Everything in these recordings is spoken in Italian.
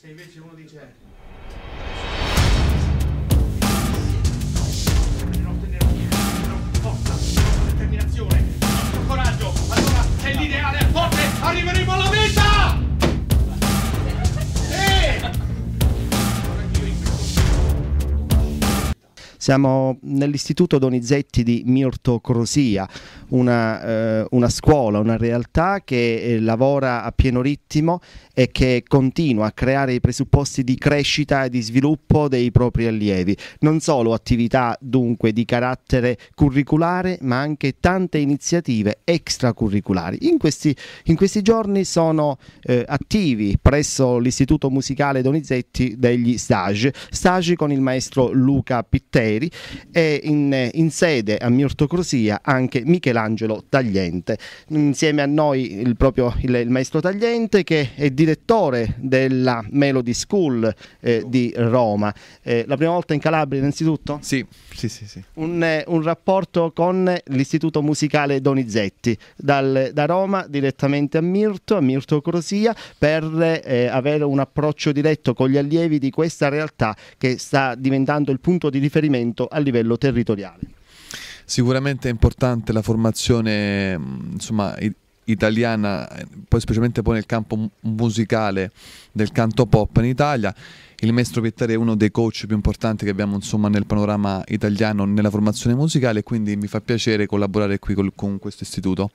se invece uno dice non tenere forza determinazione nostro coraggio allora se l'ideale è forte arriveremo alla vita Siamo nell'istituto Donizetti di Mirto Crosia, una, eh, una scuola, una realtà che eh, lavora a pieno ritmo e che continua a creare i presupposti di crescita e di sviluppo dei propri allievi. Non solo attività dunque di carattere curriculare, ma anche tante iniziative extracurriculari. In questi, in questi giorni sono eh, attivi presso l'Istituto Musicale Donizetti degli stage, stage con il maestro Luca Pitteri e in, in sede a Mirtocrosia anche Michela Michelangelo Tagliente. Insieme a noi il proprio il, il maestro Tagliente che è direttore della Melody School eh, di Roma. Eh, la prima volta in Calabria innanzitutto? Sì, sì, sì. sì. Un, eh, un, rapporto con l'Istituto Musicale Donizetti, dal, da Roma direttamente a Mirto, a Mirto Crosia, per eh, avere un approccio diretto con gli allievi di questa realtà che sta diventando il punto di riferimento a livello territoriale. Sicuramente è importante la formazione mm, insomma, italiana, poi specialmente poi nel campo musicale del canto pop in Italia. Il maestro Pittari è uno dei coach più importanti che abbiamo insomma, nel panorama italiano nella formazione musicale, quindi mi fa piacere collaborare qui col, con questo istituto.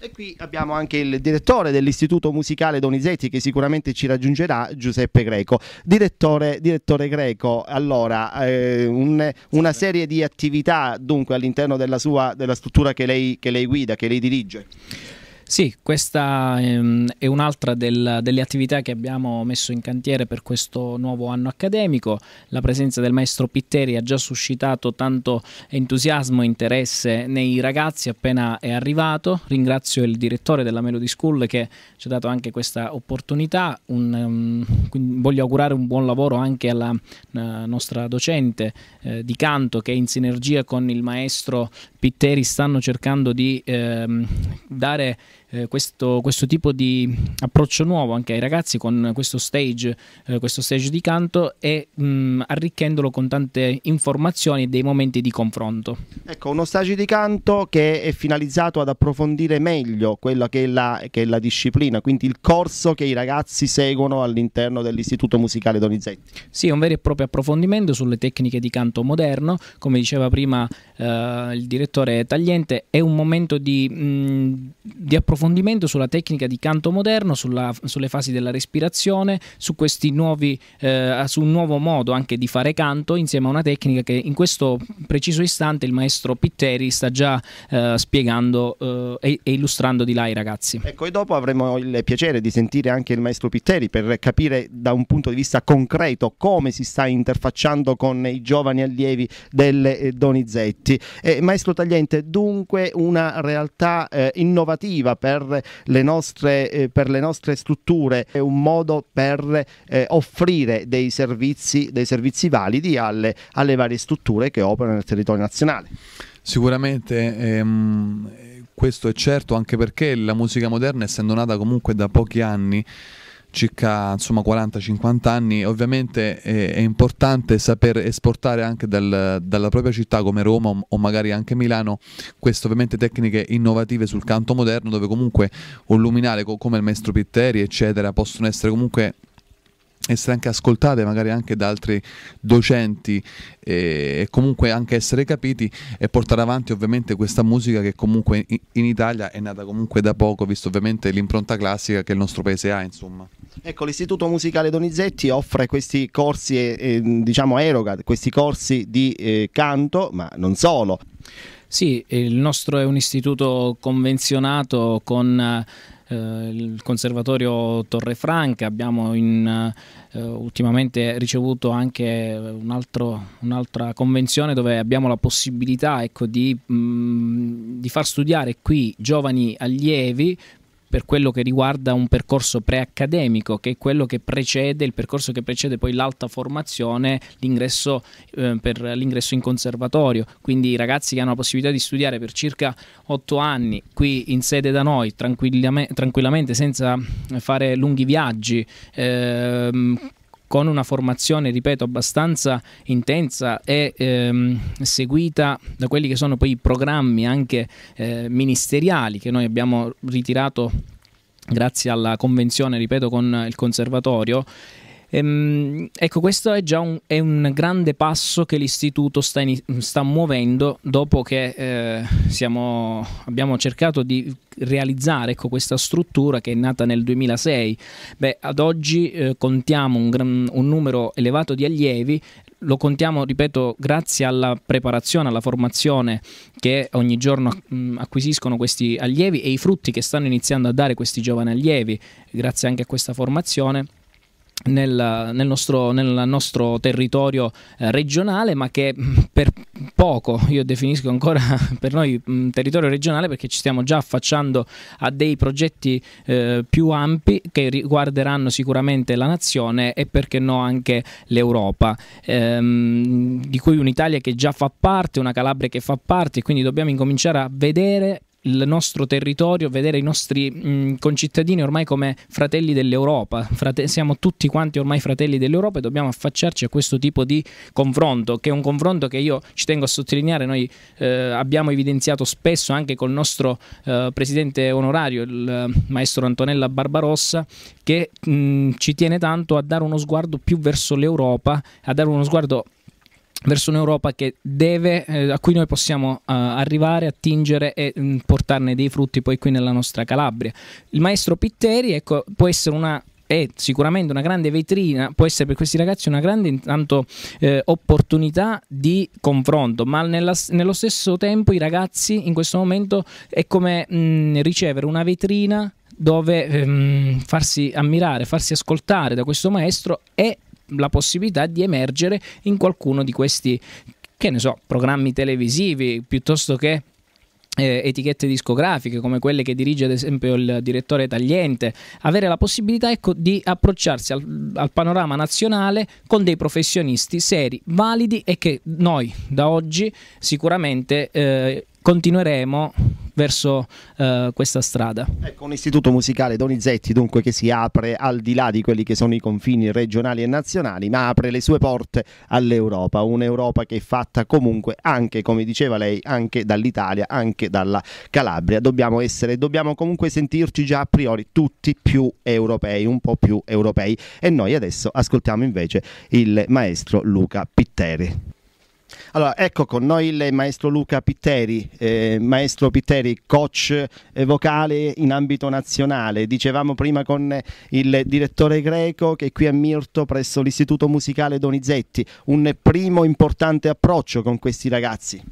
E qui abbiamo anche il direttore dell'Istituto Musicale Donizetti che sicuramente ci raggiungerà, Giuseppe Greco. Direttore, direttore Greco, allora, eh, un, una serie di attività dunque all'interno della, sua, della struttura che lei, che lei guida, che lei dirige. Sì, questa ehm, è un'altra del, delle attività che abbiamo messo in cantiere per questo nuovo anno accademico. La presenza del maestro Pitteri ha già suscitato tanto entusiasmo e interesse nei ragazzi appena è arrivato. Ringrazio il direttore della Melody School che ci ha dato anche questa opportunità. Un, um, voglio augurare un buon lavoro anche alla uh, nostra docente eh, di canto che in sinergia con il maestro Pitteri stanno cercando di ehm, dare eh, questo, questo, tipo di approccio nuovo anche ai ragazzi con questo stage, eh, questo stage di canto e mh, mm, arricchendolo con tante informazioni e dei momenti di confronto. Ecco, uno stage di canto che è finalizzato ad approfondire meglio quella che è la, che è la disciplina, quindi il corso che i ragazzi seguono all'interno dell'Istituto Musicale Donizetti. Sì, è un vero e proprio approfondimento sulle tecniche di canto moderno, come diceva prima eh, il direttore Tagliente, è un momento di, mh, mm, di approfondimento approfondimento sulla tecnica di canto moderno, sulla, sulle fasi della respirazione, su, questi nuovi, eh, su un nuovo modo anche di fare canto, insieme a una tecnica che in questo preciso istante il maestro Pitteri sta già eh, spiegando eh, e, illustrando di là ai ragazzi. Ecco, e dopo avremo il piacere di sentire anche il maestro Pitteri per capire da un punto di vista concreto come si sta interfacciando con i giovani allievi del eh, Donizetti. Eh, maestro Tagliente, dunque una realtà eh, innovativa per per le nostre, eh, per le nostre strutture, è un modo per eh, offrire dei servizi, dei servizi validi alle, alle, varie strutture che operano nel territorio nazionale. Sicuramente ehm, questo è certo anche perché la musica moderna essendo nata comunque da pochi anni circa 40-50 anni, ovviamente è, è, importante saper esportare anche dal, dalla propria città come Roma o, o magari anche Milano queste ovviamente tecniche innovative sul canto moderno dove comunque un luminare co- come il maestro Pitteri eccetera possono essere comunque essere anche ascoltate magari anche da altri docenti eh, e comunque anche essere capiti e portare avanti ovviamente questa musica che comunque in Italia è nata comunque da poco visto ovviamente l'impronta classica che il nostro paese ha insomma. Ecco l'Istituto Musicale Donizetti offre questi corsi eh, diciamo eroga questi corsi di eh, canto ma non solo. Sì, il nostro è un istituto convenzionato con eh, il Conservatorio Torre Franca, abbiamo in, eh, ultimamente ricevuto anche un altro, un'altra convenzione dove abbiamo la possibilità ecco, di, mh, mm, di far studiare qui giovani allievi per quello che riguarda un percorso preaccademico, che è quello che precede, il percorso che precede poi l'alta formazione, l'ingresso, eh, per l'ingresso in conservatorio. Quindi i ragazzi che hanno la possibilità di studiare per circa otto anni qui in sede da noi, tranquillamente, tranquillamente senza fare lunghi viaggi, eh, con una formazione, ripeto, abbastanza intensa e ehm, seguita da quelli che sono poi i programmi anche eh, ministeriali che noi abbiamo ritirato grazie alla convenzione, ripeto, con il conservatorio Ehm, ecco, questo è già un, è un, grande passo che l'istituto sta, in, sta muovendo dopo che eh, siamo, abbiamo cercato di realizzare ecco, questa struttura che è nata nel 2006. Beh, ad oggi eh, contiamo un, gran, un numero elevato di allievi, lo contiamo, ripeto, grazie alla preparazione, alla formazione che ogni giorno mm, acquisiscono questi allievi e i frutti che stanno iniziando a dare questi giovani allievi, grazie anche a questa formazione nel, nel, nostro, nel, nostro, territorio eh, regionale, ma che mm, per poco io definisco ancora per noi mh, mm, territorio regionale perché ci stiamo già affacciando a dei progetti eh, più ampi che riguarderanno sicuramente la nazione e perché no anche l'Europa, ehm, di cui un'Italia che già fa parte, una Calabria che fa parte, quindi dobbiamo incominciare a vedere il nostro territorio, vedere i nostri mh, concittadini ormai come fratelli dell'Europa. Frate- siamo tutti quanti ormai fratelli dell'Europa e dobbiamo affacciarci a questo tipo di confronto, che è un confronto che io ci tengo a sottolineare, noi eh, abbiamo evidenziato spesso anche col nostro eh, presidente onorario, il eh, maestro Antonella Barbarossa, che mh, ci tiene tanto a dare uno sguardo più verso l'Europa, a dare uno sguardo verso un'Europa deve, eh, a cui noi possiamo eh, arrivare, attingere e mh, mm, portarne dei frutti poi qui nella nostra Calabria. Il maestro Pitteri ecco, può essere una è sicuramente una grande vetrina, può essere per questi ragazzi una grande intanto, eh, opportunità di confronto, ma nella, nello stesso tempo i ragazzi in questo momento è come mh, mm, ricevere una vetrina dove ehm, farsi ammirare, farsi ascoltare da questo maestro e la possibilità di emergere in qualcuno di questi, che ne so, programmi televisivi piuttosto che eh, etichette discografiche come quelle che dirige ad esempio il direttore Tagliente, avere la possibilità ecco, di approcciarsi al, al, panorama nazionale con dei professionisti seri, validi e che noi da oggi sicuramente eh, continueremo verso eh, questa strada. Ecco, un istituto musicale Donizetti dunque che si apre al di là di quelli che sono i confini regionali e nazionali, ma apre le sue porte all'Europa, un'Europa che è fatta comunque anche, come diceva lei, anche dall'Italia, anche dalla Calabria. Dobbiamo essere, dobbiamo comunque sentirci già a priori tutti più europei, un po' più europei. E noi adesso ascoltiamo invece il maestro Luca Pitteri. Allora, ecco con noi il maestro Luca Pitteri, eh, maestro Pitteri, coach eh, vocale in ambito nazionale. Dicevamo prima con il direttore greco che è qui a Mirto presso l'Istituto Musicale Donizetti, un primo importante approccio con questi ragazzi.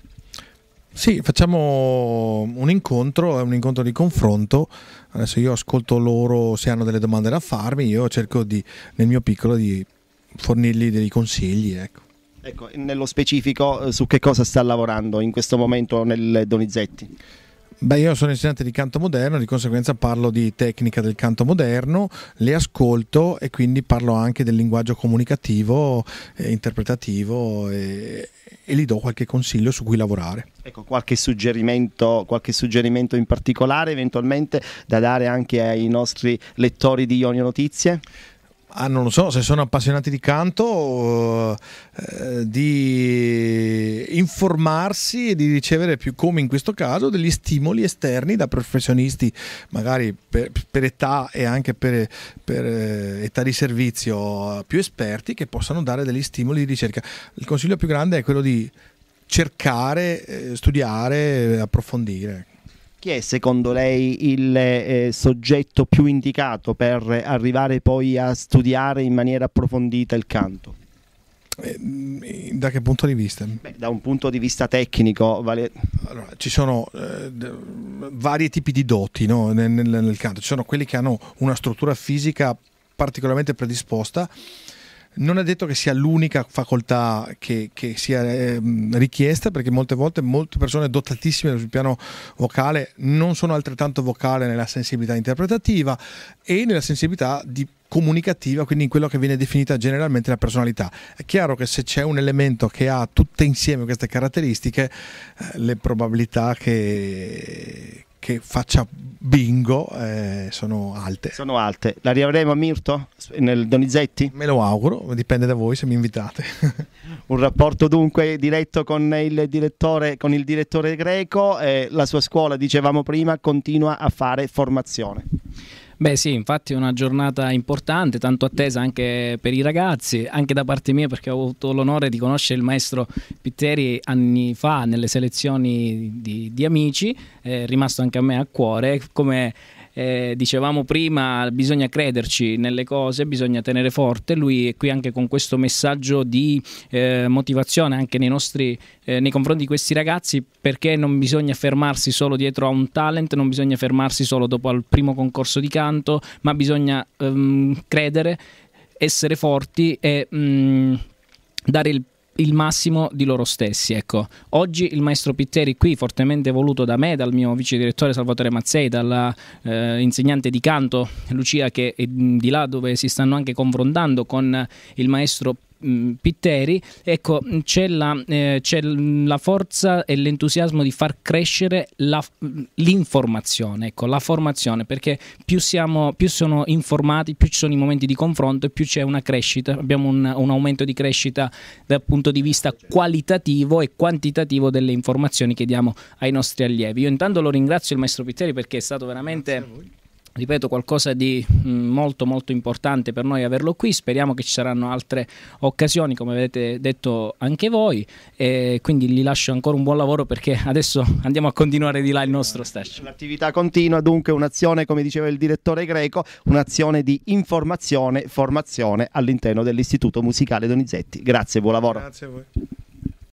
Sì, facciamo un incontro, è un incontro di confronto. Adesso io ascolto loro se hanno delle domande da farmi, io cerco di, nel mio piccolo di fornirgli dei consigli, ecco. Ecco, nello specifico eh, su che cosa sta lavorando in questo momento nel Donizetti? Beh, io sono insegnante di canto moderno, di conseguenza parlo di tecnica del canto moderno, le ascolto e quindi parlo anche del linguaggio comunicativo, eh, interpretativo e, e gli do qualche consiglio su cui lavorare. Ecco, qualche suggerimento, qualche suggerimento in particolare eventualmente da dare anche ai nostri lettori di Ionio Notizie? ah, non so se sono appassionati di canto, eh, di informarsi e di ricevere più, come in questo caso, degli stimoli esterni da professionisti, magari per, per età e anche per, per eh, età di servizio più esperti, che possano dare degli stimoli di ricerca. Il consiglio più grande è quello di cercare, eh, studiare, eh, approfondire chi è secondo lei il eh, soggetto più indicato per arrivare poi a studiare in maniera approfondita il canto? Ehm, da che punto di vista? Beh, da un punto di vista tecnico, vale... allora, ci sono eh, vari tipi di doti no? nel, nel, nel canto. Ci sono quelli che hanno una struttura fisica particolarmente predisposta non è detto che sia l'unica facoltà che, che sia eh, richiesta, perché molte volte molte persone dotatissime sul piano vocale non sono altrettanto vocali nella sensibilità interpretativa e nella sensibilità di comunicativa, quindi in quello che viene definita generalmente la personalità. È chiaro che se c'è un elemento che ha tutte insieme queste caratteristiche, eh, le probabilità che, che faccia bingo eh, sono alte. Sono alte. La riavremo a Mirto? Nel Donizetti? Me lo auguro, dipende da voi se mi invitate. Un rapporto dunque diretto con il direttore, con il direttore greco, eh, la sua scuola, dicevamo prima, continua a fare formazione. Beh sì, infatti è una giornata importante, tanto attesa anche per i ragazzi, anche da parte mia perché ho avuto l'onore di conoscere il maestro Pitteri anni fa nelle selezioni di, di amici, è rimasto anche a me a cuore come eh, dicevamo prima, bisogna crederci nelle cose, bisogna tenere forte. Lui è qui anche con questo messaggio di eh, motivazione anche nei, nostri, eh, nei confronti di questi ragazzi perché non bisogna fermarsi solo dietro a un talent, non bisogna fermarsi solo dopo al primo concorso di canto, ma bisogna ehm, credere, essere forti e... Mh, mm, dare il il massimo di loro stessi. Ecco. Oggi il maestro Pitteri qui, fortemente voluto da me, dal mio vice direttore Salvatore Mazzei, dall'insegnante eh, di canto Lucia che è di là dove si stanno anche confrontando con il maestro Mm, Pitteri, ecco, c'è la, eh, c'è la, forza e l'entusiasmo di far crescere la, l'informazione, ecco, la formazione, perché più, siamo, più sono informati, più ci sono i momenti di confronto e più c'è una crescita, abbiamo un, un aumento di crescita dal punto di vista qualitativo e quantitativo delle informazioni che diamo ai nostri allievi. Io intanto lo ringrazio il maestro Pitteri perché è stato veramente ripeto, qualcosa di mm, molto molto importante per noi averlo qui. Speriamo che ci saranno altre occasioni, come avete detto anche voi. E quindi gli lascio ancora un buon lavoro perché adesso andiamo a continuare di là il nostro stage. L'attività continua, dunque un'azione, come diceva il direttore greco, un'azione di informazione e formazione all'interno dell'Istituto Musicale Donizetti. Grazie, buon lavoro. Grazie a voi.